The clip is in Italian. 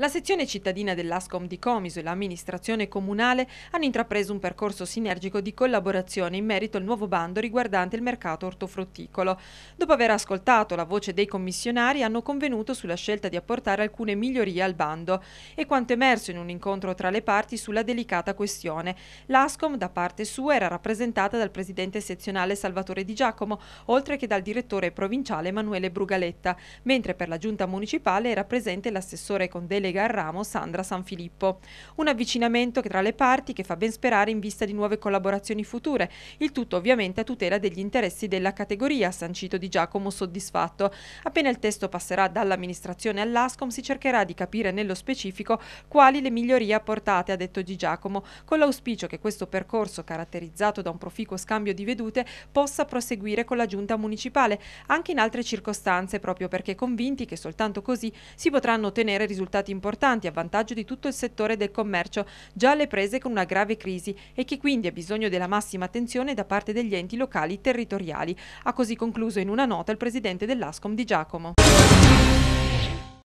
La sezione cittadina dell'ASCOM di Comiso e l'amministrazione comunale hanno intrapreso un percorso sinergico di collaborazione in merito al nuovo bando riguardante il mercato ortofrutticolo. Dopo aver ascoltato la voce dei commissionari hanno convenuto sulla scelta di apportare alcune migliorie al bando e quanto emerso in un incontro tra le parti sulla delicata questione. L'ASCOM da parte sua era rappresentata dal presidente sezionale Salvatore Di Giacomo, oltre che dal direttore provinciale Emanuele Brugaletta, mentre per la giunta municipale era presente l'assessore con delega lega il ramo Sandra Sanfilippo. Un avvicinamento tra le parti che fa ben sperare in vista di nuove collaborazioni future, il tutto ovviamente a tutela degli interessi della categoria, sancito di Giacomo soddisfatto. Appena il testo passerà dall'amministrazione all'ASCOM si cercherà di capire nello specifico quali le migliorie apportate, ha detto Di Giacomo, con l'auspicio che questo percorso, caratterizzato da un proficuo scambio di vedute, possa proseguire con la giunta municipale, anche in altre circostanze, proprio perché convinti che soltanto così si potranno ottenere risultati importanti importanti a vantaggio di tutto il settore del commercio, già alle prese con una grave crisi e che quindi ha bisogno della massima attenzione da parte degli enti locali territoriali. Ha così concluso in una nota il presidente dell'ASCOM di Giacomo.